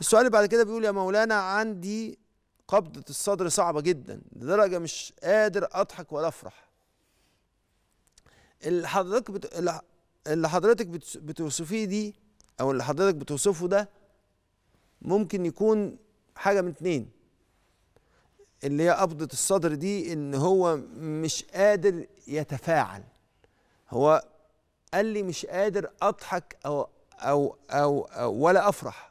السؤال اللي بعد كده بيقول يا مولانا عندي قبضة الصدر صعبة جدا لدرجة مش قادر أضحك ولا أفرح اللي حضرتك بت... اللي حضرتك بتوصفيه دي أو اللي حضرتك بتوصفه ده ممكن يكون حاجة من اتنين اللي هي قبضة الصدر دي إن هو مش قادر يتفاعل هو قال لي مش قادر أضحك أو أو أو, أو ولا أفرح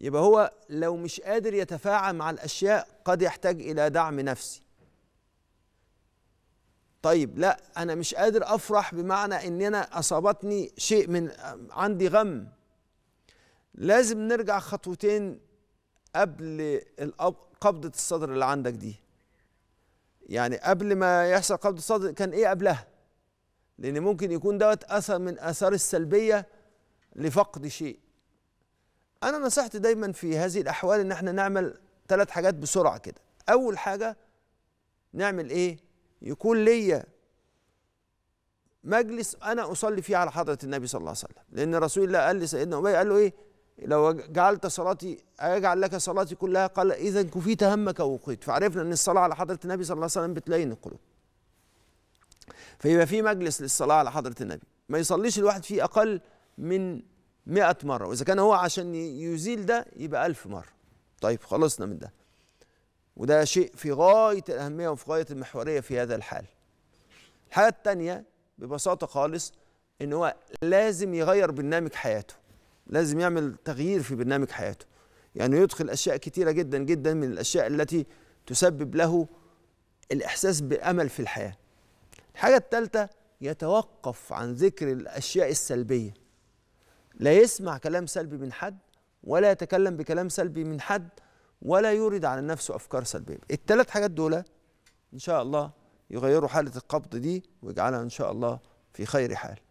يبقى هو لو مش قادر يتفاعل مع الاشياء قد يحتاج الى دعم نفسي طيب لا انا مش قادر افرح بمعنى ان انا اصابتني شيء من عندي غم لازم نرجع خطوتين قبل قبضه الصدر اللي عندك دي يعني قبل ما يحصل قبضه الصدر كان ايه قبلها لان ممكن يكون دوت اثر من اثار السلبيه لفقد شيء انا نصيحتي دايما في هذه الاحوال ان احنا نعمل ثلاث حاجات بسرعه كده اول حاجه نعمل ايه يكون ليا مجلس انا اصلي فيه على حضره النبي صلى الله عليه وسلم لان رسول الله قال لسيدنا ابي قال له ايه لو جعلت صلاتي اجعل لك صلاتي كلها قال اذا كفيت همك ووقيت فعرفنا ان الصلاه على حضره النبي صلى الله عليه وسلم بتلين القلوب فيبقى في مجلس للصلاه على حضره النبي ما يصليش الواحد فيه اقل من مئة مرة وإذا كان هو عشان يزيل ده يبقى ألف مرة طيب خلصنا من ده وده شيء في غاية الأهمية وفي غاية المحورية في هذا الحال الحالة الثانية ببساطة خالص إن هو لازم يغير برنامج حياته لازم يعمل تغيير في برنامج حياته يعني يدخل أشياء كتيرة جدا جدا من الأشياء التي تسبب له الإحساس بأمل في الحياة الحاجة الثالثة يتوقف عن ذكر الأشياء السلبية لا يسمع كلام سلبي من حد ولا يتكلم بكلام سلبي من حد ولا يورد على نفسه أفكار سلبية الثلاث حاجات دول إن شاء الله يغيروا حالة القبض دي ويجعلها إن شاء الله في خير حال